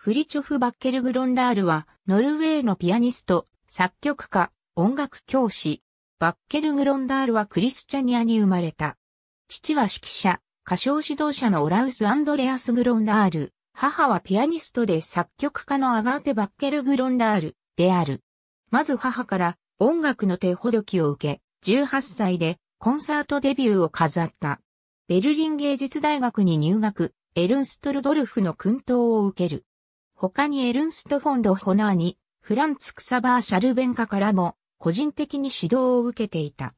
フリチョフ・バッケルグロンダールは、ノルウェーのピアニスト、作曲家、音楽教師。バッケルグロンダールはクリスチャニアに生まれた。父は指揮者、歌唱指導者のオラウス・アンドレアス・グロンダール。母はピアニストで作曲家のアガーテ・バッケルグロンダールである。まず母から音楽の手ほどきを受け、18歳でコンサートデビューを飾った。ベルリン芸術大学に入学、エルンストルドルフの訓陶を受ける。他にエルンスト・フォンド・ホナーに、フランツ・クサバー・シャルベンカからも、個人的に指導を受けていた。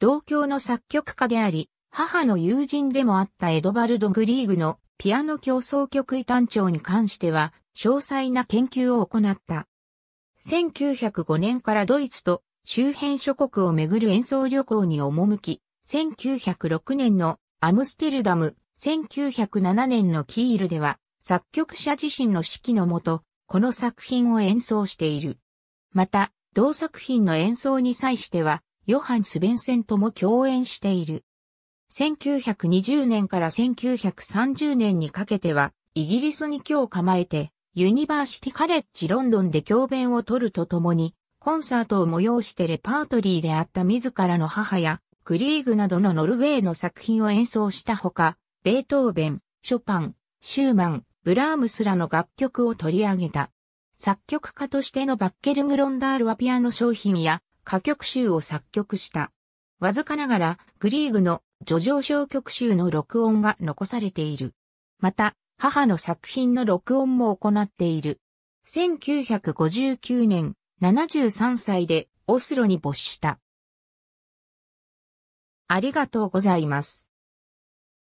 同郷の作曲家であり、母の友人でもあったエドバルド・グリーグのピアノ競奏曲異端調に関しては、詳細な研究を行った。1905年からドイツと周辺諸国をめぐる演奏旅行に赴き、1906年のアムステルダム、1907年のキールでは作曲者自身の指揮のもと、この作品を演奏している。また、同作品の演奏に際しては、ヨハン・スベンセンとも共演している。1920年から1930年にかけては、イギリスに居を構えて、ユニバーシティカレッジロンドンで教鞭を取るとともに、コンサートを催してレパートリーであった自らの母や、クリーグなどのノルウェーの作品を演奏したほか、ベートーベン、ショパン、シューマン、ブラームスらの楽曲を取り上げた。作曲家としてのバッケルグロンダールはピアノ商品や歌曲集を作曲した。わずかながら、グリーグの叙情小曲集の録音が残されている。また、母の作品の録音も行っている。1959年、73歳でオスロに没した。ありがとうございます。